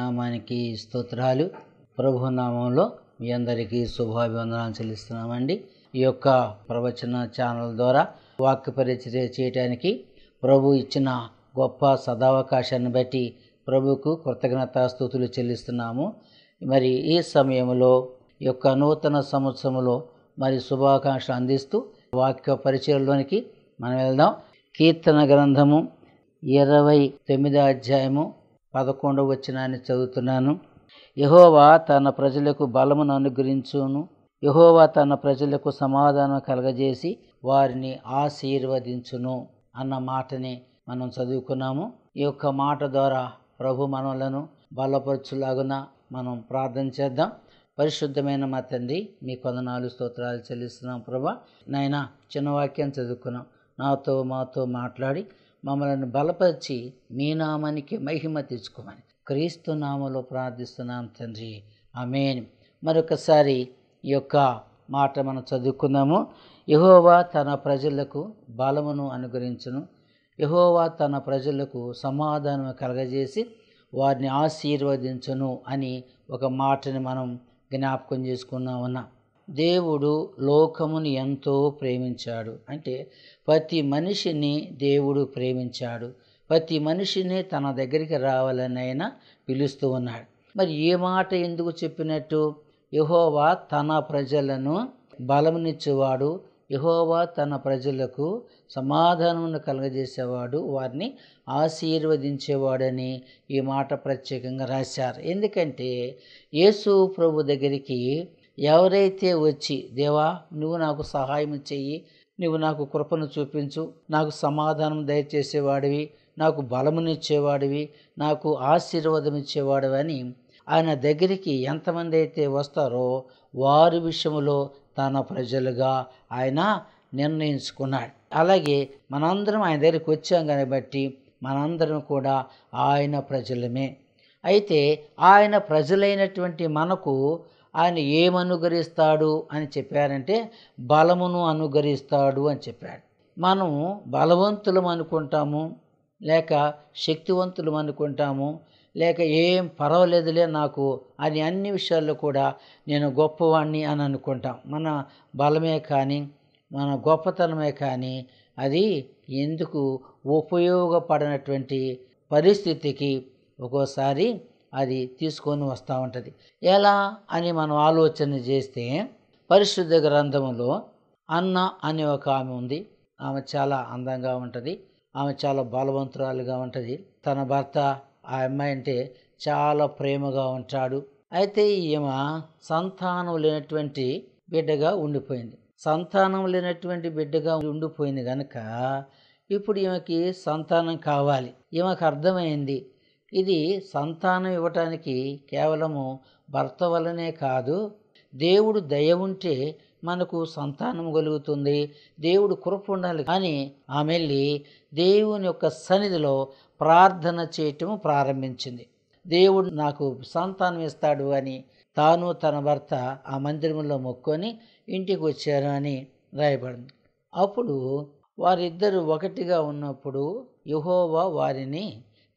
నామానికి స్తోత్రాలు నామంలో మీ అందరికీ శుభాభివందనాలు చెల్లిస్తున్నామండి ఈ యొక్క ప్రవచన ఛానల్ ద్వారా వాక్య పరిచర్ చేయటానికి ప్రభు ఇచ్చిన గొప్ప సదావకాశాన్ని బట్టి ప్రభుకు కృతజ్ఞతాస్థుతులు చెల్లిస్తున్నాము మరి ఈ సమయంలో ఈ యొక్క నూతన సంవత్సరంలో మరి శుభాకాంక్షలు అందిస్తూ వాక్య పరిచయలోనికి మనం వెళ్దాం కీర్తన గ్రంథము ఇరవై తొమ్మిదో అధ్యాయము పదకొండవ వచ్చినాన్ని చదువుతున్నాను యహోవా తన ప్రజలకు బలమును అనుగ్రహించును యహోవా తన ప్రజలకు సమాధానం కలగజేసి వారిని ఆశీర్వదించును అన్న మాటని మనం చదువుకున్నాము ఈ యొక్క మాట ద్వారా ప్రభు మనలను బలపరచులాగున మనం ప్రార్థన చేద్దాం పరిశుద్ధమైన మా తండ్రి మీ కొందనాలు స్తోత్రాలు చెల్లిస్తున్నాం ప్రభా నాయన చిన్న వాక్యం చదువుకున్నాం నాతో మాతో మాట్లాడి మమ్మలను బలపరిచి మీ నామానికి మహిమ తెచ్చుకోమని క్రీస్తు నామలో ప్రార్థిస్తున్నాం తండ్రి ఆమెన్ మరొకసారి ఈ యొక్క మాట మనం చదువుకుందాము యహోవా తన ప్రజలకు బలమును అనుగ్రహించను యహోవా తన ప్రజలకు సమాధానం కలగజేసి వారిని ఆశీర్వదించను అని ఒక మాటని మనం జ్ఞాపకం చేసుకున్నా ఉన్నాం దేవుడు లోకముని ఎంతో ప్రేమించాడు అంటే ప్రతి మనిషిని దేవుడు ప్రేమించాడు ప్రతి మనిషిని తన దగ్గరికి రావాలని ఆయన పిలుస్తూ ఉన్నాడు మరి ఏ మాట ఎందుకు చెప్పినట్టు యహోవా తన ప్రజలను బలమునిచ్చేవాడు యహోవా తన ప్రజలకు సమాధానమును కలగజేసేవాడు వారిని ఆశీర్వదించేవాడని ఈ మాట ప్రత్యేకంగా రాశారు ఎందుకంటే యేసు ప్రభు దగ్గరికి ఎవరైతే వచ్చి దేవా నువ్వు నాకు సహాయం చెయ్యి నువ్వు నాకు కృపను చూపించు నాకు సమాధానం దయచేసేవాడివి నాకు బలమునిచ్చేవాడివి నాకు ఆశీర్వాదం అని ఆయన దగ్గరికి ఎంతమంది అయితే వస్తారో వారి విషయంలో తన ప్రజలుగా ఆయన నిర్ణయించుకున్నాడు అలాగే మనందరం ఆయన దగ్గరికి వచ్చాం కాబట్టి మనందరం కూడా ఆయన ప్రజలమే అయితే ఆయన ప్రజలైనటువంటి మనకు ఆయన ఏమనుగరిస్తాడు అని చెప్పారంటే బలమును అనుగరిస్తాడు అని చెప్పాడు మనం బలవంతులం అనుకుంటాము లేక శక్తివంతులం అనుకుంటాము లేక ఏం పర్వాలేదులే నాకు అని అన్ని విషయాల్లో కూడా నేను గొప్పవాణ్ణి అని అనుకుంటాం మన బలమే కానీ మన గొప్పతనమే కానీ అది ఎందుకు ఉపయోగపడినటువంటి పరిస్థితికి ఒక్కోసారి అది తీసుకొని వస్తూ ఉంటుంది ఎలా అని మనం ఆలోచన చేస్తే పరిశుద్ధ గ్రంథంలో అన్న అనే ఒక ఆమె ఉంది ఆమె చాలా అందంగా ఉంటుంది ఆమె చాలా బలవంతురాలుగా ఉంటుంది తన భర్త ఆ అమ్మాయి అంటే చాలా ప్రేమగా ఉంటాడు అయితే ఈమె సంతానం లేనటువంటి బిడ్డగా ఉండిపోయింది సంతానం లేనటువంటి బిడ్డగా ఉండిపోయింది కనుక ఇప్పుడు ఈమెకి సంతానం కావాలి ఈమెకు అర్థమైంది ఇది సంతానం ఇవ్వటానికి కేవలము భర్త వలనే కాదు దేవుడు దయ ఉంటే మనకు సంతానం కలుగుతుంది దేవుడు కృప ఉండాలి అని ఆమె వెళ్ళి దేవుని యొక్క సన్నిధిలో ప్రార్థన చేయటం ప్రారంభించింది దేవుడు నాకు సంతానం ఇస్తాడు అని తాను తన భర్త ఆ మందిరంలో మొక్కొని ఇంటికి వచ్చారు అని రాయబడింది అప్పుడు వారిద్దరు ఒకటిగా ఉన్నప్పుడు యహోవా వారిని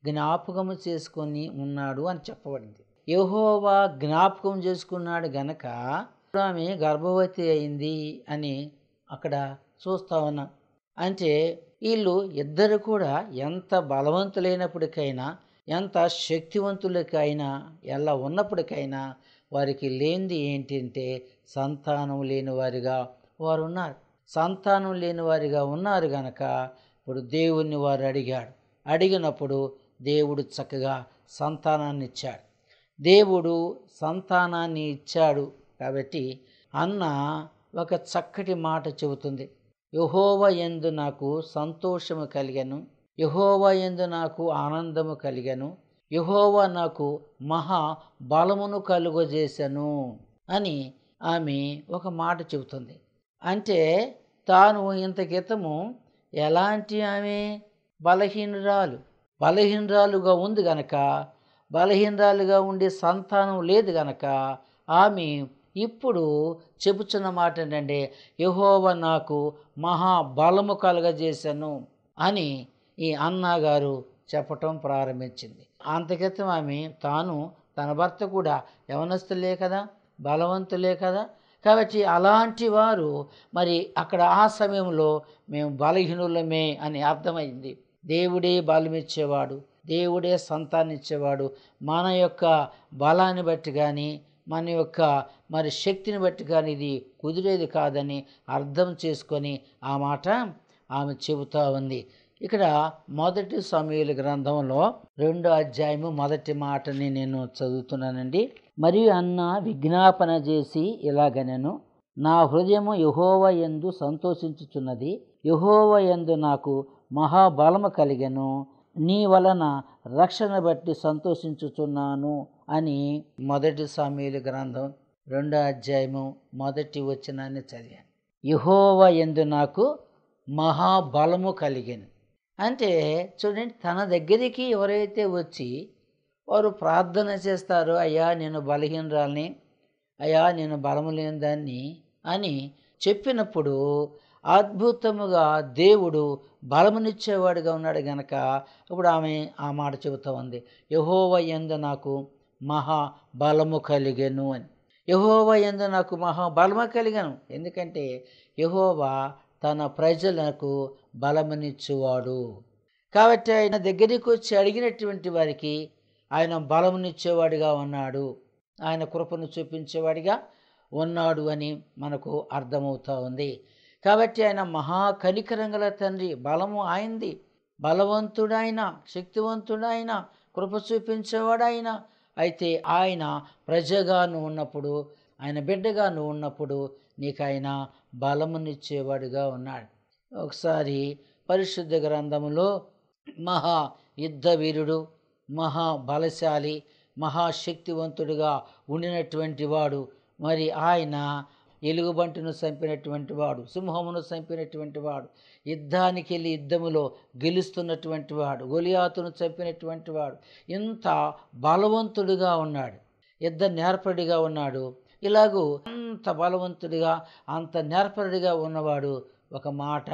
జ్ఞాపకము చేసుకొని ఉన్నాడు అని చెప్పబడింది యహోవా జ్ఞాపకం చేసుకున్నాడు గనక ఆమె గర్భవతి అయింది అని అక్కడ చూస్తా ఉన్నాం అంటే వీళ్ళు ఇద్దరు కూడా ఎంత బలవంతులైనప్పటికైనా ఎంత శక్తివంతులకైనా ఎలా ఉన్నప్పటికైనా వారికి లేనిది ఏంటంటే సంతానం లేని వారిగా వారు ఉన్నారు సంతానం లేని వారిగా ఉన్నారు గనక ఇప్పుడు దేవుణ్ణి వారు అడిగాడు అడిగినప్పుడు దేవుడు చక్కగా సంతానాన్ని ఇచ్చాడు దేవుడు సంతానాన్ని ఇచ్చాడు కాబట్టి అన్న ఒక చక్కటి మాట చెబుతుంది యహోవ ఎందు నాకు సంతోషము కలిగను యహోవ ఎందు నాకు ఆనందము కలిగను యహోవ నాకు మహా బలమును కలుగజేశాను అని ఆమె ఒక మాట చెబుతుంది అంటే తాను ఇంతకితము ఎలాంటి ఆమె బలహీనురాలు బలహీనరాలుగా ఉంది గనక బలహీనరాలుగా ఉండే సంతానం లేదు గనక ఆమె ఇప్పుడు చెబుతున్న మాట ఏంటంటే యహోవ నాకు మహాబలము కలగజేశాను అని ఈ అన్నగారు చెప్పటం ప్రారంభించింది అంతకితం ఆమె తాను తన భర్త కూడా యవనస్తులే కదా బలవంతులే కదా కాబట్టి అలాంటి వారు మరి అక్కడ ఆ సమయంలో మేము బలహీనులమే అని అర్థమైంది దేవుడే ఇచ్చేవాడు దేవుడే సంతానిచ్చేవాడు మన యొక్క బలాన్ని బట్టి కానీ మన యొక్క మరి శక్తిని బట్టి కానీ ఇది కుదిరేది కాదని అర్థం చేసుకొని ఆ మాట ఆమె చెబుతూ ఉంది ఇక్కడ మొదటి సమయుల గ్రంథంలో రెండో అధ్యాయము మొదటి మాటని నేను చదువుతున్నానండి మరియు అన్న విజ్ఞాపన చేసి ఇలాగనను నా హృదయము యహోవ ఎందు సంతోషించుచున్నది యహోవ ఎందు నాకు మహాబలము కలిగను నీ వలన రక్షణ బట్టి సంతోషించుచున్నాను అని మొదటి సామీలు గ్రంథం రెండో అధ్యాయము మొదటి వచనాన్ని చదివాను యహోవ ఎందు నాకు మహాబలము కలిగింది అంటే చూడండి తన దగ్గరికి ఎవరైతే వచ్చి వారు ప్రార్థన చేస్తారో అయ్యా నేను బలహీనరాల్ని అయ్యా నేను బలము లేని దాన్ని అని చెప్పినప్పుడు అద్భుతముగా దేవుడు బలమునిచ్చేవాడుగా ఉన్నాడు గనక ఇప్పుడు ఆమె ఆ మాట చెబుతూ ఉంది యహోవ ఎంద నాకు మహా బలము కలిగెను అని యహోవ ఎందు నాకు మహా బలము కలిగను ఎందుకంటే యహోవా తన ప్రజలకు బలమునిచ్చేవాడు కాబట్టి ఆయన దగ్గరికి వచ్చి అడిగినటువంటి వారికి ఆయన బలమునిచ్చేవాడిగా ఉన్నాడు ఆయన కృపను చూపించేవాడిగా ఉన్నాడు అని మనకు అర్థమవుతూ ఉంది కాబట్టి ఆయన మహాకనికరంగల తండ్రి బలము ఆయింది బలవంతుడైన శక్తివంతుడైన కృప చూపించేవాడాయన అయితే ఆయన ప్రజగా నువ్వు ఉన్నప్పుడు ఆయన బిడ్డగా నువ్వు ఉన్నప్పుడు నీకు ఆయన బలమునిచ్చేవాడుగా ఉన్నాడు ఒకసారి పరిశుద్ధ గ్రంథంలో మహా యుద్ధ వీరుడు మహా బలశాలి మహాశక్తివంతుడుగా ఉండినటువంటి వాడు మరి ఆయన ఎలుగుబంటిను చంపినటువంటి వాడు సింహమును చంపినటువంటి వాడు యుద్ధానికి వెళ్ళి యుద్ధములో గెలుస్తున్నటువంటి వాడు గొలియాతును చంపినటువంటి వాడు ఇంత బలవంతుడిగా ఉన్నాడు యుద్ధ నేర్పడిగా ఉన్నాడు ఇలాగూ అంత బలవంతుడిగా అంత నేర్పడిగా ఉన్నవాడు ఒక మాట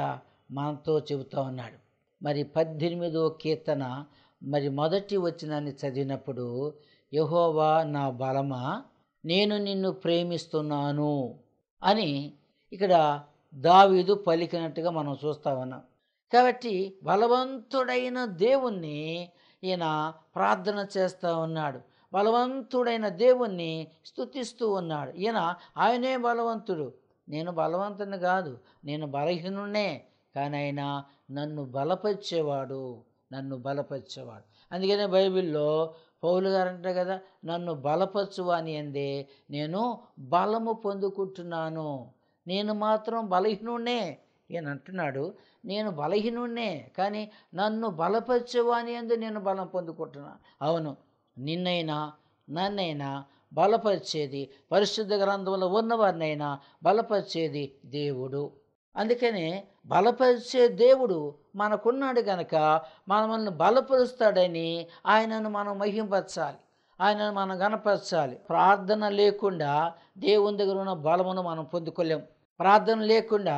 మనతో చెబుతూ ఉన్నాడు మరి పద్దెనిమిదో కీర్తన మరి మొదటి వచనాన్ని చదివినప్పుడు యహోవా నా బలమా నేను నిన్ను ప్రేమిస్తున్నాను అని ఇక్కడ దావీదు పలికినట్టుగా మనం చూస్తా ఉన్నాం కాబట్టి బలవంతుడైన దేవుణ్ణి ఈయన ప్రార్థన చేస్తూ ఉన్నాడు బలవంతుడైన దేవుణ్ణి స్థుతిస్తూ ఉన్నాడు ఈయన ఆయనే బలవంతుడు నేను బలవంతుని కాదు నేను బలహీనునే కానీ ఆయన నన్ను బలపరిచేవాడు నన్ను బలపరిచేవాడు అందుకనే బైబిల్లో పౌలు గారు అంటారు కదా నన్ను బలపరచు అని అందే నేను బలము పొందుకుంటున్నాను నేను మాత్రం బలహీనుడే ఈయన అంటున్నాడు నేను బలహీనుడే కానీ నన్ను బలపరిచేవాని అందు నేను బలం పొందుకుంటున్నాను అవును నిన్నైనా నన్నైనా బలపరిచేది పరిశుద్ధ గ్రంథంలో ఉన్నవారినైనా బలపరిచేది దేవుడు అందుకనే బలపరిచే దేవుడు మనకున్నాడు కనుక మనల్ని బలపరుస్తాడని ఆయనను మనం మహింపరచాలి ఆయనను మనం గనపరచాలి ప్రార్థన లేకుండా దేవుని దగ్గర ఉన్న బలమును మనం పొందుకోలేం ప్రార్థన లేకుండా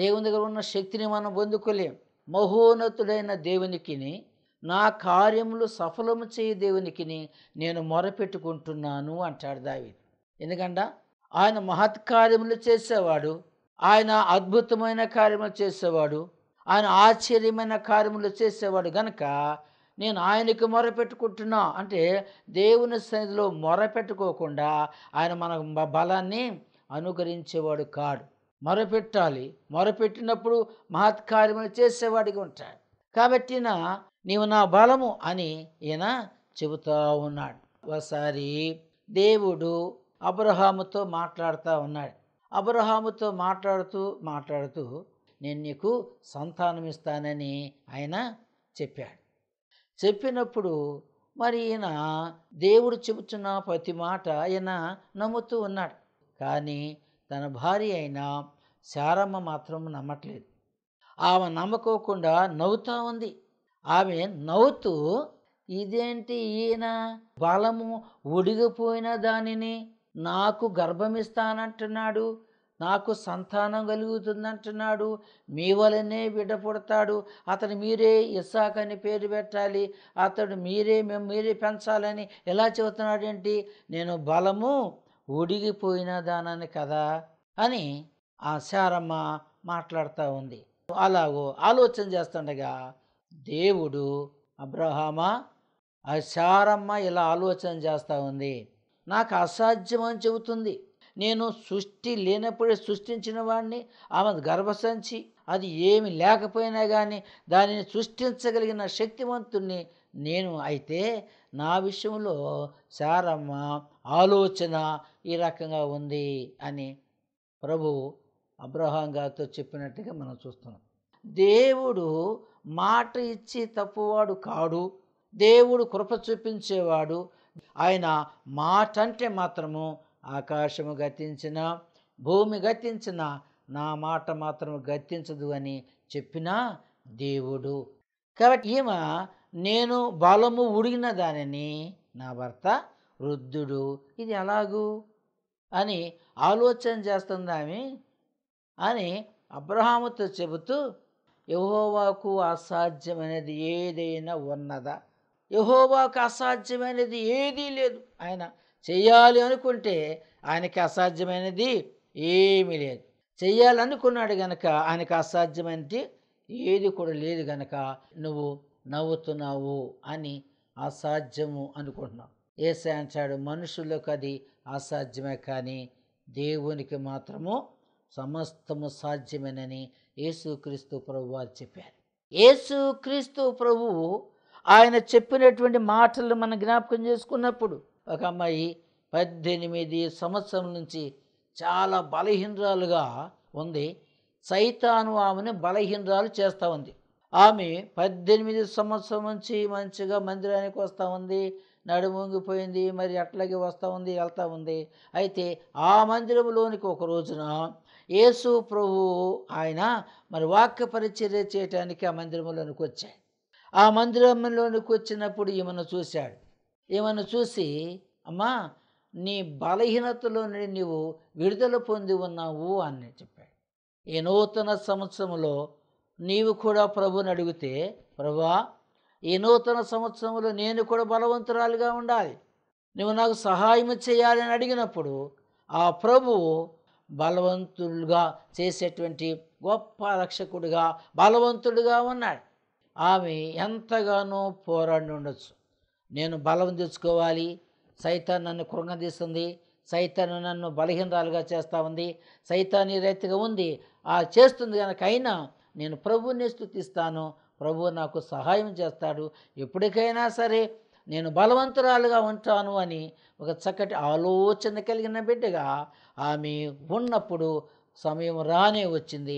దేవుని దగ్గర ఉన్న శక్తిని మనం పొందుకోలేం మహోన్నతుడైన దేవునికిని నా కార్యములు సఫలము చేయ దేవునికిని నేను మొరపెట్టుకుంటున్నాను అంటాడు దావి ఎందుకంటే ఆయన మహత్కార్యములు చేసేవాడు ఆయన అద్భుతమైన కార్యములు చేసేవాడు ఆయన ఆశ్చర్యమైన కార్యములు చేసేవాడు గనక నేను ఆయనకు మొరపెట్టుకుంటున్నా అంటే దేవుని సన్నిధిలో మొరపెట్టుకోకుండా ఆయన మన బలాన్ని అనుకరించేవాడు కాడు మొరపెట్టాలి మొరపెట్టినప్పుడు మహత్కార్యములు చేసేవాడిగా ఉంటాడు కాబట్టి నా నీవు నా బలము అని ఈయన చెబుతా ఉన్నాడు ఒకసారి దేవుడు అబ్రహాముతో మాట్లాడుతూ ఉన్నాడు అబ్రహాముతో మాట్లాడుతూ మాట్లాడుతూ నేను నీకు సంతానమిస్తానని ఆయన చెప్పాడు చెప్పినప్పుడు మరి ఈయన దేవుడు చెబుతున్న ప్రతి మాట ఆయన నమ్ముతూ ఉన్నాడు కానీ తన భార్య అయిన శారమ్మ మాత్రం నమ్మట్లేదు ఆమె నమ్మకోకుండా నవ్వుతూ ఉంది ఆమె నవ్వుతూ ఇదేంటి ఈయన బలము ఒడిగిపోయిన దానిని నాకు గర్భమిస్తానంటున్నాడు నాకు సంతానం కలుగుతుందంటున్నాడు మీ వలనే విడపడతాడు అతను మీరే ఇస్సాక్ అని పేరు పెట్టాలి అతడు మీరే మేము మీరే పెంచాలని ఎలా చెబుతున్నాడు ఏంటి నేను బలము ఉడిగిపోయిన దానని కదా అని ఆ శారమ్మ మాట్లాడుతూ ఉంది అలాగో ఆలోచన చేస్తుండగా దేవుడు అబ్రహామా ఆ శారమ్మ ఇలా ఆలోచన చేస్తూ ఉంది నాకు అసాధ్యం అని చెబుతుంది నేను సృష్టి లేనప్పుడే సృష్టించిన వాడిని ఆమె గర్భసంచి అది ఏమి లేకపోయినా కానీ దానిని సృష్టించగలిగిన శక్తివంతుణ్ణి నేను అయితే నా విషయంలో సారమ్మ ఆలోచన ఈ రకంగా ఉంది అని ప్రభు అబ్రహాం గారితో చెప్పినట్టుగా మనం చూస్తున్నాం దేవుడు మాట ఇచ్చి తప్పువాడు కాడు దేవుడు కృప చూపించేవాడు ఆయన మాట అంటే మాత్రము ఆకాశము గతించిన భూమి గతించిన నా మాట మాత్రము గతించదు అని చెప్పిన దేవుడు కాబట్టి ఈమె నేను బలము ఉడిగిన దానిని నా భర్త వృద్ధుడు ఇది ఎలాగూ అని ఆలోచన చేస్తుందామి అని అబ్రహాముతో చెబుతూ యహోవాకు అసాధ్యమనేది ఏదైనా ఉన్నదా యహోవాకు అసాధ్యమైనది ఏదీ లేదు ఆయన చెయ్యాలి అనుకుంటే ఆయనకి అసాధ్యమైనది ఏమీ లేదు చెయ్యాలనుకున్నాడు గనక ఆయనకు అసాధ్యమైనది ఏది కూడా లేదు గనక నువ్వు నవ్వుతున్నావు అని అసాధ్యము అనుకుంటున్నావు ఏసే అంటాడు మనుషులకు అది అసాధ్యమే కానీ దేవునికి మాత్రము సమస్తము సాధ్యమేనని యేసుక్రీస్తు ప్రభు వారు చెప్పారు యేసుక్రీస్తు ప్రభువు ఆయన చెప్పినటువంటి మాటలు మనం జ్ఞాపకం చేసుకున్నప్పుడు ఒక అమ్మాయి పద్దెనిమిది సంవత్సరం నుంచి చాలా బలహీనరాలుగా ఉంది సైతాను ఆమెను బలహీనరాలు చేస్తూ ఉంది ఆమె పద్దెనిమిది సంవత్సరం నుంచి మంచిగా మందిరానికి వస్తూ ఉంది నడుమొంగిపోయింది మరి అట్లాగే వస్తూ ఉంది వెళ్తూ ఉంది అయితే ఆ మందిరంలోనికి ఒక రోజున యేసు ప్రభు ఆయన మరి వాక్య పరిచర్య చేయటానికి ఆ మందిరంలోనికి వచ్చాయి ఆ మందిరంలోనికి వచ్చినప్పుడు ఈమెను చూశాడు ఈమెను చూసి అమ్మా నీ బలహీనతలో నుండి నీవు విడుదల పొంది ఉన్నావు అని చెప్పాడు ఈ నూతన సంవత్సరంలో నీవు కూడా ప్రభుని అడిగితే ప్రభా ఈ నూతన సంవత్సరంలో నేను కూడా బలవంతురాలుగా ఉండాలి నువ్వు నాకు సహాయం చేయాలని అడిగినప్పుడు ఆ ప్రభువు బలవంతుడుగా చేసేటువంటి గొప్ప రక్షకుడుగా బలవంతుడుగా ఉన్నాడు ఆమె ఎంతగానో పోరాడి ఉండొచ్చు నేను బలం తెచ్చుకోవాలి సైతాన్ నన్ను కృంగదీస్తుంది సైతాన్ నన్ను బలహీనరాలుగా చేస్తూ ఉంది సైతాన్ని రైతుగా ఉంది ఆ చేస్తుంది కనుక అయినా నేను ప్రభువుని స్థుతిస్తాను ప్రభువు నాకు సహాయం చేస్తాడు ఎప్పటికైనా సరే నేను బలవంతురాలుగా ఉంటాను అని ఒక చక్కటి ఆలోచన కలిగిన బిడ్డగా ఆమె ఉన్నప్పుడు సమయం రానే వచ్చింది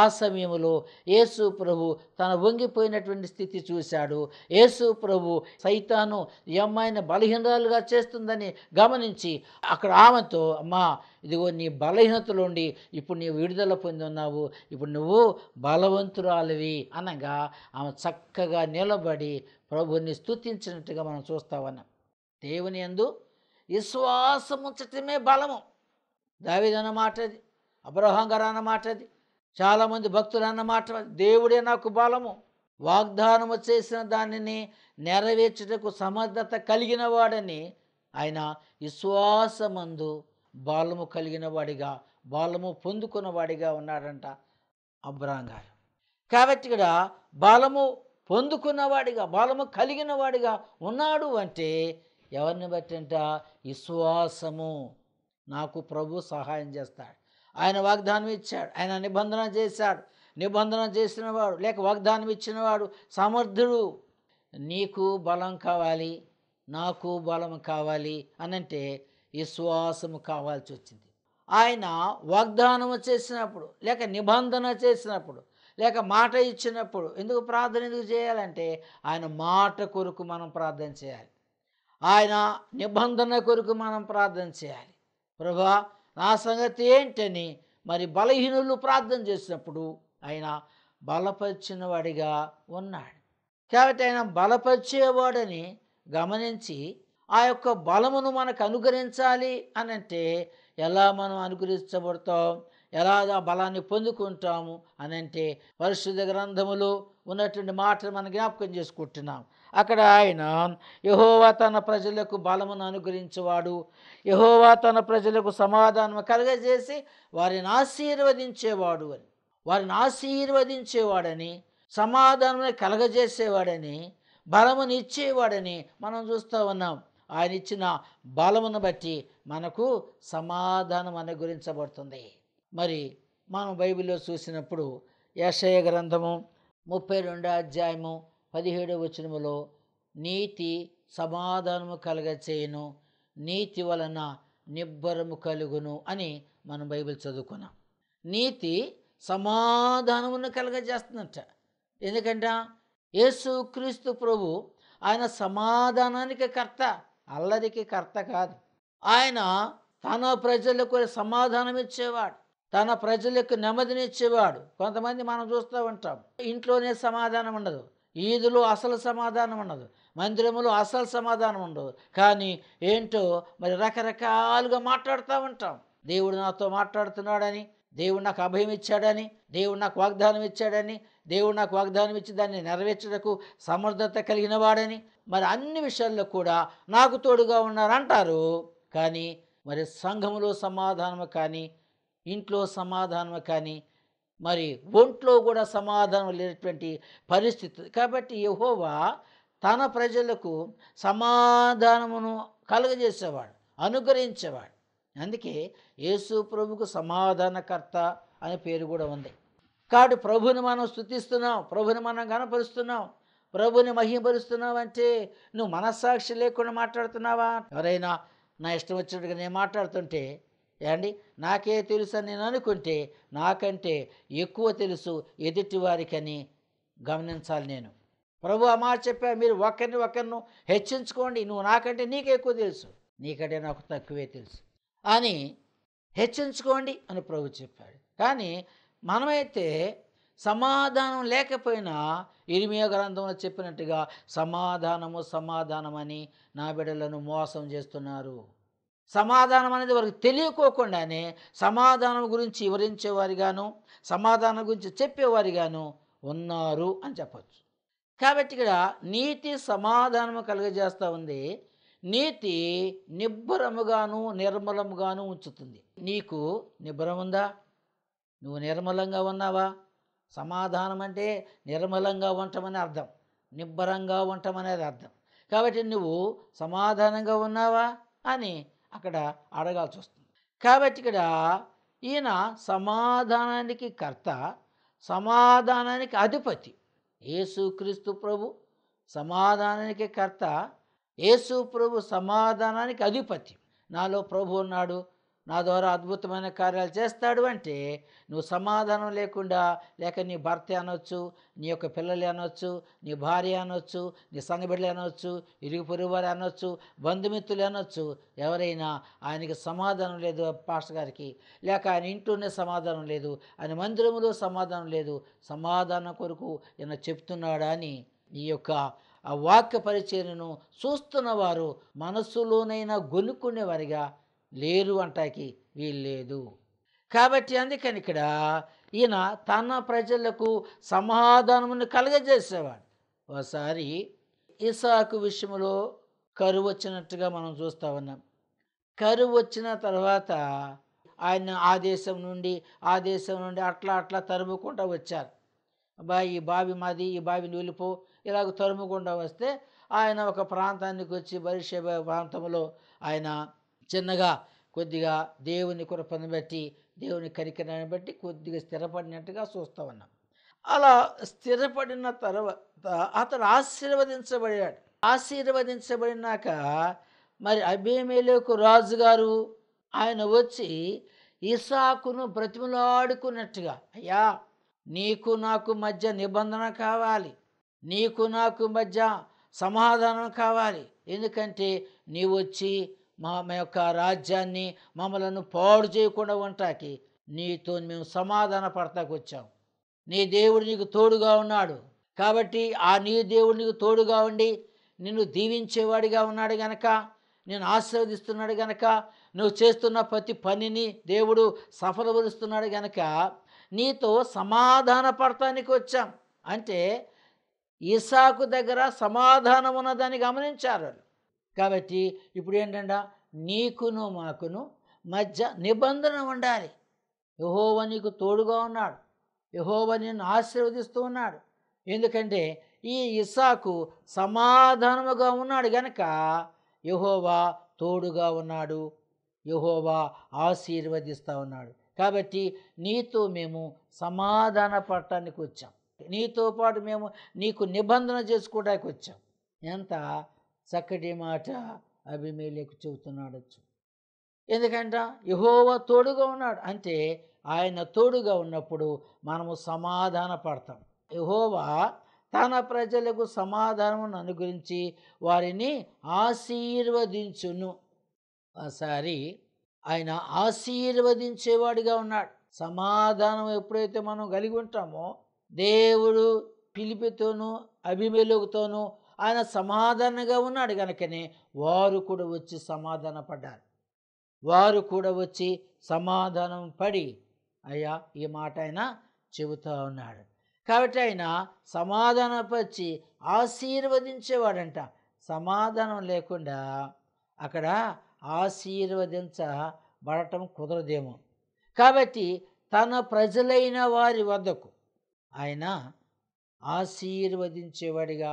ఆ సమయంలో యేసు ప్రభు తన వంగిపోయినటువంటి స్థితి చూశాడు యేసు ప్రభు సైతాను ఏమైనా అమ్మాయిని బలహీనరాలుగా చేస్తుందని గమనించి అక్కడ ఆమెతో అమ్మా ఇదిగో నీ ఉండి ఇప్పుడు నీ విడుదల పొంది ఉన్నావు ఇప్పుడు నువ్వు బలవంతురాలివి అనగా ఆమె చక్కగా నిలబడి ప్రభుని స్థుతించినట్టుగా మనం చూస్తామన్నాం దేవుని ఎందు విశ్వాసం ఉంచటమే బలము దావిదన మాట అది అబ్రహాం గారు అన్నమాట అది చాలామంది భక్తులు అన్నమాట దేవుడే నాకు బలము వాగ్దానము చేసిన దానిని నెరవేర్చుటకు సమర్థత కలిగిన వాడని ఆయన విశ్వాసమందు బాలము కలిగిన వాడిగా బాలము పొందుకున్నవాడిగా ఉన్నాడంట అబ్రహం గారు కాబట్టి ఇక్కడ బాలము పొందుకున్నవాడిగా బాలము కలిగిన వాడిగా ఉన్నాడు అంటే ఎవరిని బట్టి అంట విశ్వాసము నాకు ప్రభు సహాయం చేస్తాడు ఆయన వాగ్దానం ఇచ్చాడు ఆయన నిబంధన చేశాడు నిబంధన చేసినవాడు లేక వాగ్దానం ఇచ్చినవాడు సమర్థుడు నీకు బలం కావాలి నాకు బలం కావాలి అనంటే విశ్వాసము కావాల్సి వచ్చింది ఆయన వాగ్దానము చేసినప్పుడు లేక నిబంధన చేసినప్పుడు లేక మాట ఇచ్చినప్పుడు ఎందుకు ప్రార్థన ఎందుకు చేయాలంటే ఆయన మాట కొరకు మనం ప్రార్థన చేయాలి ఆయన నిబంధన కొరకు మనం ప్రార్థన చేయాలి ప్రభా నా సంగతి ఏంటని మరి బలహీనులు ప్రార్థన చేసినప్పుడు ఆయన బలపరిచినవాడిగా ఉన్నాడు కాబట్టి ఆయన బలపరిచేవాడని గమనించి ఆ యొక్క బలమును మనకు అనుగ్రహించాలి అనంటే ఎలా మనం అనుగ్రహించబడతాం ఎలా ఆ బలాన్ని పొందుకుంటాము అనంటే పరిశుద్ధ గ్రంథములో ఉన్నటువంటి మాటలు మనం జ్ఞాపకం చేసుకుంటున్నాం అక్కడ ఆయన యహోవా తన ప్రజలకు బలమును అనుగ్రహించేవాడు యహోవా తన ప్రజలకు సమాధానం కలగజేసి వారిని ఆశీర్వదించేవాడు అని వారిని ఆశీర్వదించేవాడని సమాధానం కలగజేసేవాడని బలమును ఇచ్చేవాడని మనం చూస్తూ ఉన్నాం ఆయన ఇచ్చిన బలమును బట్టి మనకు సమాధానం అనుగ్రహించబడుతుంది మరి మనం బైబిల్లో చూసినప్పుడు యశయ గ్రంథము ముప్పై రెండో అధ్యాయము పదిహేడో వచనములో నీతి సమాధానము కలగచేయను నీతి వలన నిబ్బరము కలుగును అని మనం బైబిల్ చదువుకున్నాం నీతి సమాధానమును కలగజేస్తుందట ఎందుకంటే యేసు క్రీస్తు ప్రభు ఆయన సమాధానానికి కర్త అల్లరికి కర్త కాదు ఆయన తన ప్రజలకు సమాధానం ఇచ్చేవాడు తన ప్రజలకు నెమ్మదినిచ్చేవాడు కొంతమంది మనం చూస్తూ ఉంటాం ఇంట్లోనే సమాధానం ఉండదు ఈదులో అసలు సమాధానం ఉండదు మందిరములో అసలు సమాధానం ఉండదు కానీ ఏంటో మరి రకరకాలుగా మాట్లాడుతూ ఉంటాం దేవుడు నాతో మాట్లాడుతున్నాడని దేవుడు నాకు అభయం ఇచ్చాడని దేవుడు నాకు వాగ్దానం ఇచ్చాడని దేవుడు నాకు వాగ్దానం ఇచ్చి దాన్ని నెరవేర్చడకు సమర్థత కలిగిన వాడని మరి అన్ని విషయాల్లో కూడా నాకు తోడుగా ఉన్నారంటారు కానీ మరి సంఘములో సమాధానము కానీ ఇంట్లో సమాధానము కానీ మరి ఒంట్లో కూడా సమాధానం లేనటువంటి పరిస్థితి కాబట్టి యహోవా తన ప్రజలకు సమాధానమును కలుగజేసేవాడు అనుగ్రహించేవాడు అందుకే యేసు ప్రభుకు సమాధానకర్త అనే పేరు కూడా ఉంది కాబట్టి ప్రభుని మనం స్థుతిస్తున్నాం ప్రభుని మనం గణపరుస్తున్నాం ప్రభుని మహిమపరుస్తున్నావు అంటే నువ్వు మనస్సాక్షి లేకుండా మాట్లాడుతున్నావా ఎవరైనా నా ఇష్టం వచ్చినట్టుగా నేను మాట్లాడుతుంటే ఏమండి నాకే తెలుసు అని నేను అనుకుంటే నాకంటే ఎక్కువ తెలుసు ఎదుటివారికని గమనించాలి నేను ప్రభు మాట చెప్పా మీరు ఒకరిని ఒకరిను హెచ్చించుకోండి నువ్వు నాకంటే నీకు ఎక్కువ తెలుసు నీకంటే నాకు తక్కువే తెలుసు అని హెచ్చించుకోండి అని ప్రభు చెప్పాడు కానీ మనమైతే సమాధానం లేకపోయినా ఇరిమియ గ్రంథంలో చెప్పినట్టుగా సమాధానము సమాధానమని నా బిడ్డలను మోసం చేస్తున్నారు సమాధానం అనేది వారికి తెలియకోకుండానే సమాధానం గురించి వివరించేవారిగాను సమాధానం గురించి చెప్పేవారిగాను ఉన్నారు అని చెప్పచ్చు కాబట్టి ఇక్కడ నీతి సమాధానము కలుగజేస్తూ ఉంది నీతి నిబ్బరముగాను నిర్మలముగాను ఉంచుతుంది నీకు నిబ్బరం ఉందా నువ్వు నిర్మలంగా ఉన్నావా సమాధానం అంటే నిర్మలంగా ఉండటమనే అర్థం నిబ్బరంగా ఉండటం అనేది అర్థం కాబట్టి నువ్వు సమాధానంగా ఉన్నావా అని అక్కడ అడగాల్సి వస్తుంది కాబట్టి ఇక్కడ ఈయన సమాధానానికి కర్త సమాధానానికి అధిపతి యేసుక్రీస్తు ప్రభు సమాధానానికి కర్త యేసు ప్రభు సమాధానానికి అధిపతి నాలో ప్రభు ఉన్నాడు నా ద్వారా అద్భుతమైన కార్యాలు చేస్తాడు అంటే నువ్వు సమాధానం లేకుండా లేక నీ భర్త అనొచ్చు నీ యొక్క పిల్లలు అనొచ్చు నీ భార్య అనొచ్చు నీ సన్నబిడ్డలు అనొచ్చు ఇరుగు పొరుగువారు అనొచ్చు బంధుమిత్రులు అనొచ్చు ఎవరైనా ఆయనకి సమాధానం లేదు పాస్టర్ గారికి లేక ఆయన ఇంట్లోనే సమాధానం లేదు ఆయన మందిరంలో సమాధానం లేదు సమాధానం కొరకు ఈయన చెప్తున్నాడా అని ఈ యొక్క ఆ వాక్య పరిచయను వారు మనస్సులోనైనా గొనుక్కునేవారిగా లేరు అంటాకి వీల్లేదు కాబట్టి అందుకని ఇక్కడ ఈయన తన ప్రజలకు సమాధానమును కలగజేసేవాడు ఒకసారి ఇసాకు విషయంలో కరువు వచ్చినట్టుగా మనం చూస్తూ ఉన్నాం కరువు వచ్చిన తర్వాత ఆయన ఆ దేశం నుండి ఆ దేశం నుండి అట్లా అట్లా తరుముకుంటూ వచ్చారు బా ఈ బావి మాది ఈ బావిని వెళ్ళిపో ఇలాగ తరుముకుండా వస్తే ఆయన ఒక ప్రాంతానికి వచ్చి బరిషే ప్రాంతంలో ఆయన చిన్నగా కొద్దిగా దేవుని కృపను బట్టి దేవుని కరికరాన్ని బట్టి కొద్దిగా స్థిరపడినట్టుగా చూస్తూ ఉన్నాం అలా స్థిరపడిన తర్వాత అతను ఆశీర్వదించబడాడు ఆశీర్వదించబడినాక మరి అభిమేలకు రాజుగారు ఆయన వచ్చి ఇసాకును బ్రతిమలాడుకున్నట్టుగా అయ్యా నీకు నాకు మధ్య నిబంధన కావాలి నీకు నాకు మధ్య సమాధానం కావాలి ఎందుకంటే వచ్చి మా మా యొక్క రాజ్యాన్ని మమ్మలను పాడు చేయకుండా ఉంటాకి నీతో మేము సమాధాన పడతాకు వచ్చాం నీ దేవుడు నీకు తోడుగా ఉన్నాడు కాబట్టి ఆ నీ దేవుడు నీకు తోడుగా ఉండి నిన్ను దీవించేవాడిగా ఉన్నాడు గనక నేను ఆశీర్వదిస్తున్నాడు గనక నువ్వు చేస్తున్న ప్రతి పనిని దేవుడు సఫలపరుస్తున్నాడు గనక నీతో సమాధాన పడతానికి వచ్చాం అంటే ఇసాకు దగ్గర సమాధానం ఉన్నదని గమనించారు కాబట్టి ఇప్పుడు ఏంటంటే నీకును మాకును మధ్య నిబంధన ఉండాలి యహోవ నీకు తోడుగా ఉన్నాడు యహోవ నిన్ను ఆశీర్వదిస్తూ ఉన్నాడు ఎందుకంటే ఈ ఇసాకు సమాధానముగా ఉన్నాడు గనక యహోవా తోడుగా ఉన్నాడు యహోవా ఆశీర్వదిస్తూ ఉన్నాడు కాబట్టి నీతో మేము సమాధాన పట్టడానికి వచ్చాం నీతో పాటు మేము నీకు నిబంధన చేసుకోవడానికి వచ్చాం ఎంత చక్కటి మాట అభిమేలకు చెబుతున్నాడచ్చు ఎందుకంట యహోవ తోడుగా ఉన్నాడు అంటే ఆయన తోడుగా ఉన్నప్పుడు మనము సమాధాన పడతాం యహోవా తన ప్రజలకు సమాధానం అనుగురించి వారిని ఆశీర్వదించును ఒకసారి ఆయన ఆశీర్వదించేవాడిగా ఉన్నాడు సమాధానం ఎప్పుడైతే మనం కలిగి ఉంటామో దేవుడు పిలిపితోనూ అభిమేలుగుతోనూ ఆయన సమాధానంగా ఉన్నాడు కనుకనే వారు కూడా వచ్చి సమాధాన పడ్డారు వారు కూడా వచ్చి సమాధానం పడి అయ్యా ఈ మాట ఆయన చెబుతూ ఉన్నాడు కాబట్టి ఆయన సమాధానపరిచి ఆశీర్వదించేవాడంట సమాధానం లేకుండా అక్కడ ఆశీర్వదించబడటం కుదరదేమో కాబట్టి తన ప్రజలైన వారి వద్దకు ఆయన ఆశీర్వదించేవాడిగా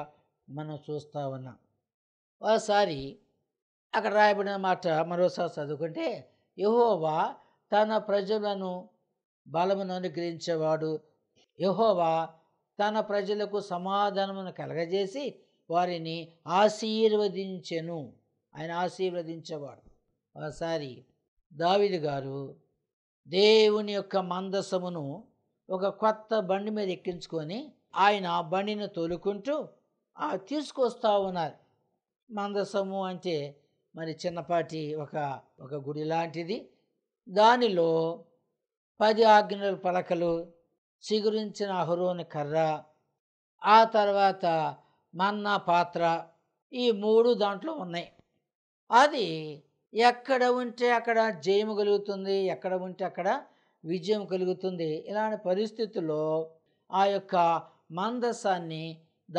మనం చూస్తా ఉన్నాం ఒకసారి అక్కడ రాయబడిన మాట మరోసారి చదువుకుంటే యహోవా తన ప్రజలను బలమును అనుగ్రహించేవాడు యహోవా తన ప్రజలకు సమాధానమును కలగజేసి వారిని ఆశీర్వదించెను ఆయన ఆశీర్వదించేవాడు ఒకసారి దావిది గారు దేవుని యొక్క మందసమును ఒక కొత్త బండి మీద ఎక్కించుకొని ఆయన బండిని తోలుకుంటూ తీసుకొస్తూ ఉన్నారు మందసము అంటే మరి చిన్నపాటి ఒక ఒక గుడి లాంటిది దానిలో పది ఆజ్ఞల పలకలు చిగురించిన అహరోని కర్ర ఆ తర్వాత మన్న పాత్ర ఈ మూడు దాంట్లో ఉన్నాయి అది ఎక్కడ ఉంటే అక్కడ జయము కలుగుతుంది ఎక్కడ ఉంటే అక్కడ విజయం కలుగుతుంది ఇలాంటి పరిస్థితుల్లో ఆ యొక్క మందసాన్ని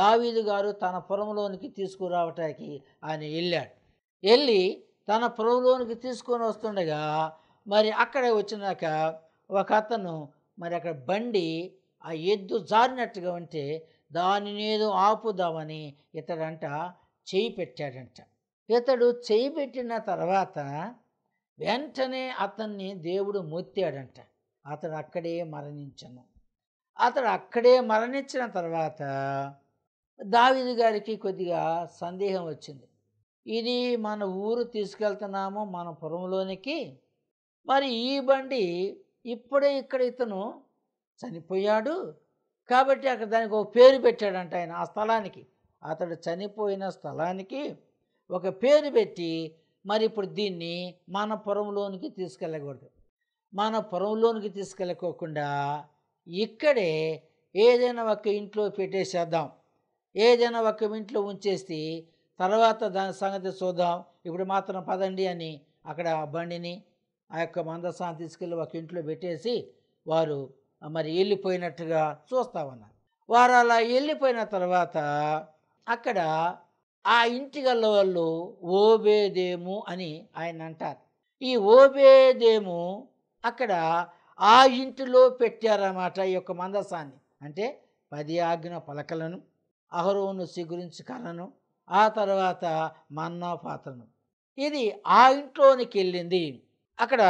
దావీదు గారు తన పొలంలోనికి తీసుకురావటానికి ఆయన వెళ్ళాడు వెళ్ళి తన పొలంలోనికి తీసుకొని వస్తుండగా మరి అక్కడ వచ్చినాక ఒక అతను మరి అక్కడ బండి ఆ ఎద్దు జారినట్టుగా ఉంటే దానినేదో ఆపుదామని ఇతడంట చేయి పెట్టాడంట ఇతడు చేయి పెట్టిన తర్వాత వెంటనే అతన్ని దేవుడు మొత్తాడంట అతడు అక్కడే మరణించను అతడు అక్కడే మరణించిన తర్వాత దావిది గారికి కొద్దిగా సందేహం వచ్చింది ఇది మన ఊరు తీసుకెళ్తున్నాము మన పొరంలోనికి మరి ఈ బండి ఇప్పుడే ఇక్కడ ఇతను చనిపోయాడు కాబట్టి అక్కడ దానికి ఒక పేరు పెట్టాడంట ఆయన ఆ స్థలానికి అతడు చనిపోయిన స్థలానికి ఒక పేరు పెట్టి మరి ఇప్పుడు దీన్ని మన పొరంలోనికి తీసుకెళ్ళకూడదు మన పొరంలోనికి తీసుకెళ్ళకోకుండా ఇక్కడే ఏదైనా ఒక ఇంట్లో పెట్టేసేద్దాం ఏదైనా ఒక ఇంట్లో ఉంచేసి తర్వాత దాని సంగతి చూద్దాం ఇప్పుడు మాత్రం పదండి అని అక్కడ బండిని ఆ యొక్క మందసాన్ని తీసుకెళ్ళి ఒక ఇంట్లో పెట్టేసి వారు మరి వెళ్ళిపోయినట్టుగా ఉన్నారు వారు అలా వెళ్ళిపోయిన తర్వాత అక్కడ ఆ ఇంటి గల్ల వాళ్ళు ఓబేదేము అని ఆయన అంటారు ఈ ఓబేదేము అక్కడ ఆ ఇంటిలో పెట్టారన్నమాట ఈ యొక్క మందసాన్ని అంటే పది ఆజ్ఞ పలకలను అహరోను గురించి కలను ఆ తర్వాత మన్నా పాత్రను ఇది ఆ ఇంట్లోనికి వెళ్ళింది అక్కడ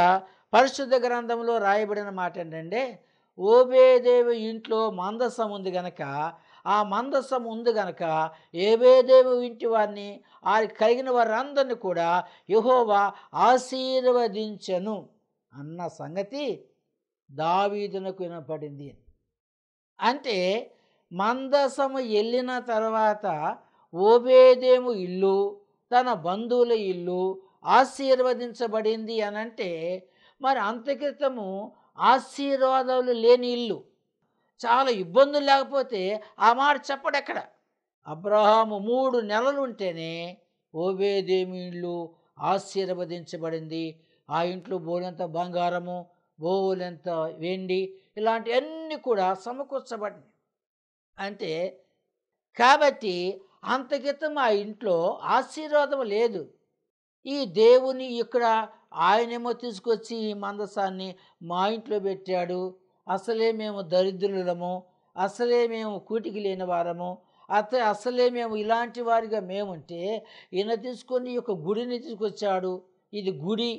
పరిశుద్ధ గ్రంథంలో రాయబడిన మాట ఏంటంటే ఓబేదేవి ఇంట్లో మందసం ఉంది గనక ఆ మందసం ఉంది గనక ఏబేదేవి ఇంటి వారిని వారికి కలిగిన వారందరినీ కూడా యహోవా ఆశీర్వదించను అన్న సంగతి దావీదునకు వినపడింది అంటే మందసము వెళ్ళిన తర్వాత ఓబేదేము ఇల్లు తన బంధువుల ఇల్లు ఆశీర్వదించబడింది అనంటే మరి అంతక్రితము ఆశీర్వాదాలు లేని ఇల్లు చాలా ఇబ్బందులు లేకపోతే ఆ మాట చెప్పడు ఎక్కడ అబ్రహాము మూడు నెలలు ఉంటేనే ఓబేదేమి ఇల్లు ఆశీర్వదించబడింది ఆ ఇంట్లో బోలెంత బంగారము బోలెంత వెండి ఇలాంటివన్నీ కూడా సమకూర్చబడినాయి అంటే కాబట్టి అంతకితం ఆ ఇంట్లో ఆశీర్వాదం లేదు ఈ దేవుని ఇక్కడ ఆయనేమో తీసుకొచ్చి ఈ మందసాన్ని మా ఇంట్లో పెట్టాడు అసలే మేము దరిద్రులము అసలే మేము కూటికి లేని వారము అత అసలే మేము ఇలాంటి వారిగా మేముంటే ఈయన తీసుకొని ఒక గుడిని తీసుకొచ్చాడు ఇది గుడి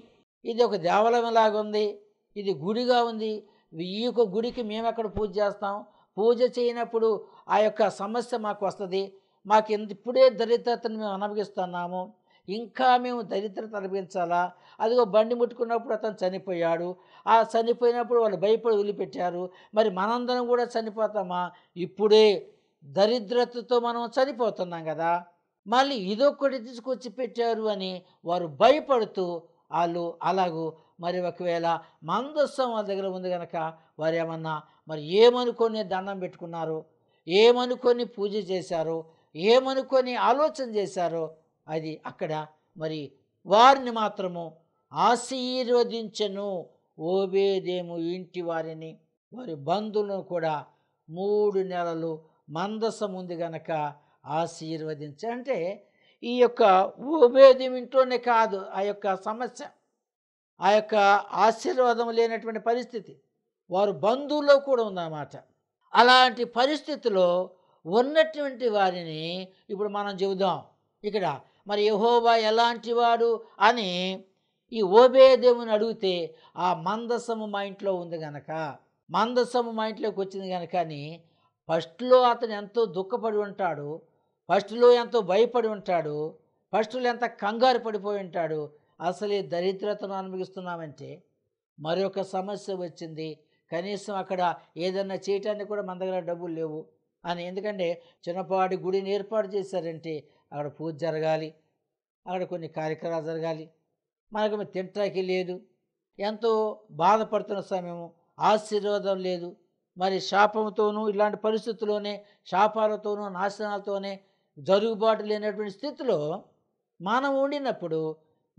ఇది ఒక దేవాలయం లాగా ఉంది ఇది గుడిగా ఉంది ఈ యొక్క గుడికి మేము ఎక్కడ పూజ చేస్తాం పూజ చేయనప్పుడు ఆ యొక్క సమస్య మాకు వస్తుంది మాకు ఇప్పుడే దరిద్రతను మేము అనుభవిస్తున్నాము ఇంకా మేము దరిద్రత అనుభవించాలా అదిగో బండి ముట్టుకున్నప్పుడు అతను చనిపోయాడు ఆ చనిపోయినప్పుడు వాళ్ళు భయపడి వదిలిపెట్టారు మరి మనందరం కూడా చనిపోతామా ఇప్పుడే దరిద్రతతో మనం చనిపోతున్నాం కదా మళ్ళీ ఇదొక్కటి తీసుకొచ్చి పెట్టారు అని వారు భయపడుతూ వాళ్ళు అలాగూ మరి ఒకవేళ మందస్సం వాళ్ళ దగ్గర ఉంది కనుక వారు ఏమన్నా మరి ఏమనుకొని దండం పెట్టుకున్నారు ఏమనుకొని పూజ చేశారు ఏమనుకొని ఆలోచన చేశారో అది అక్కడ మరి వారిని మాత్రము ఆశీర్వదించను ఓబేదేము ఇంటి వారిని వారి బంధువులను కూడా మూడు నెలలు మందసం ఉంది గనక ఆశీర్వదించ అంటే ఈ యొక్క ఓబేద్యం ఇంట్లోనే కాదు ఆ యొక్క సమస్య ఆ యొక్క ఆశీర్వాదం లేనటువంటి పరిస్థితి వారు బంధువుల్లో కూడా ఉందన్నమాట అలాంటి పరిస్థితిలో ఉన్నటువంటి వారిని ఇప్పుడు మనం చెబుదాం ఇక్కడ మరి యహోబా ఎలాంటి వాడు అని ఈ ఓబేదేవుని అడిగితే ఆ మందసము మా ఇంట్లో ఉంది గనక మందసము మా ఇంట్లోకి వచ్చింది గనక అని ఫస్ట్లో అతను ఎంతో దుఃఖపడి ఉంటాడు ఫస్ట్లో ఎంతో భయపడి ఉంటాడు ఫస్ట్లో ఎంత కంగారు పడిపోయి ఉంటాడు అసలే దరిద్రతను అనుభవిస్తున్నామంటే మరొక సమస్య వచ్చింది కనీసం అక్కడ ఏదన్నా చేయటానికి కూడా మన దగ్గర డబ్బులు లేవు అని ఎందుకంటే చిన్నపాటి గుడిని ఏర్పాటు చేశారంటే అక్కడ పూజ జరగాలి అక్కడ కొన్ని కార్యక్రమాలు జరగాలి మనకు తింటాకి లేదు ఎంతో బాధపడుతున్న సమయము ఆశీర్వాదం లేదు మరి శాపంతోనూ ఇలాంటి పరిస్థితుల్లోనే శాపాలతోనూ నాశనాలతోనే జరుగుబాటు లేనటువంటి స్థితిలో మనం ఉండినప్పుడు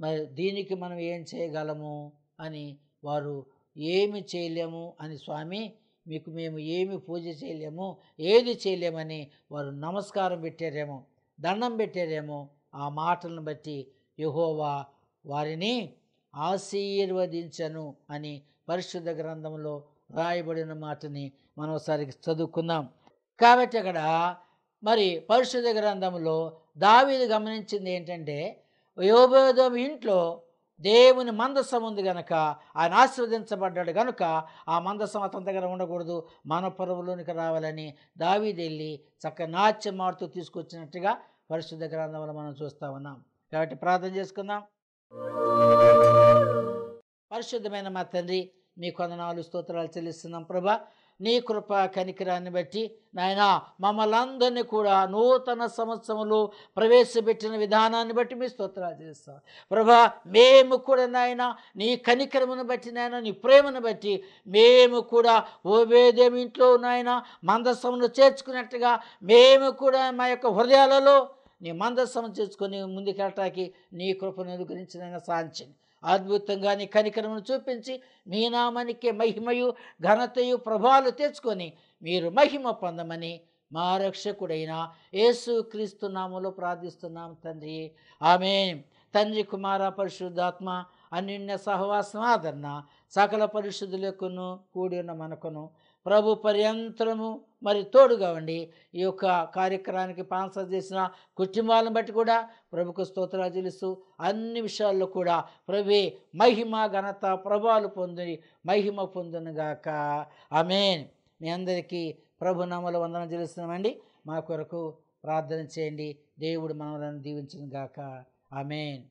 మరి దీనికి మనం ఏం చేయగలము అని వారు ఏమి చేయలేము అని స్వామి మీకు మేము ఏమి పూజ చేయలేము ఏది చేయలేమని వారు నమస్కారం పెట్టారేమో దండం పెట్టారేమో ఆ మాటలను బట్టి యహోవా వారిని ఆశీర్వదించను అని పరిశుద్ధ గ్రంథంలో రాయబడిన మాటని మనం ఒకసారి చదువుకుందాం కాబట్టి అక్కడ మరి పరిశుద్ధ గ్రంథంలో దావీది గమనించింది ఏంటంటే యోబోదోమి ఇంట్లో దేవుని మందసం ఉంది గనక ఆయన ఆశీర్వదించబడ్డాడు గనుక ఆ మందసం అతని దగ్గర ఉండకూడదు మన పరువులోనికి రావాలని దావీదెళ్ళి చక్క నాట్యం మారుతూ తీసుకొచ్చినట్టుగా పరిశుద్ధ గ్రంథంలో మనం చూస్తూ ఉన్నాం కాబట్టి ప్రార్థన చేసుకుందాం పరిశుద్ధమైన మా తండ్రి మీ కొందనాలు స్తోత్రాలు చెల్లిస్తున్నాం ప్రభా నీ కృప కనికరాన్ని బట్టి నాయన మమ్మలందరినీ కూడా నూతన సంవత్సరంలో ప్రవేశపెట్టిన విధానాన్ని బట్టి మీ స్తోత్రాలు చేస్తాం ప్రభా మేము కూడా నాయన నీ కనికరమును బట్టి నాయన నీ ప్రేమను బట్టి మేము కూడా ఓవేదేమి ఇంట్లో నాయన మందస్సమును చేర్చుకున్నట్టుగా మేము కూడా మా యొక్క హృదయాలలో నీ మందస్సము చేర్చుకొని ముందుకెళ్ళటానికి నీ కృపను అనుగ్రహించిన సాధించండి అద్భుతంగానే కనికరమును చూపించి మీ నామానికి మహిమయు ఘనతయు ప్రభావాలు తెచ్చుకొని మీరు మహిమ పొందమని మా రక్షకుడైన యేసు క్రీస్తు నామలో ప్రార్థిస్తున్నాం తండ్రి ఆమె తండ్రి కుమార పరిశుద్ధాత్మ అన్యున్య సహవాసమాదరణ సకల పరిశుద్ధులకును కూడి ఉన్న మనకును ప్రభు పర్యంతరము మరి తోడుగా ఉండి ఈ యొక్క కార్యక్రమానికి పాన్సర్ చేసిన కుటుంబాలను బట్టి కూడా ప్రభుకు స్తోత్రాలు తెలుస్తూ అన్ని విషయాల్లో కూడా ప్రభు మహిమ ఘనత ప్రభాలు పొంది మహిమ పొందునుగాక ఆమెన్ మీ అందరికీ ప్రభు నామలు వందన తెలుస్తున్నామండి మా కొరకు ప్రార్థన చేయండి దేవుడు మనలను గాక ఆమెన్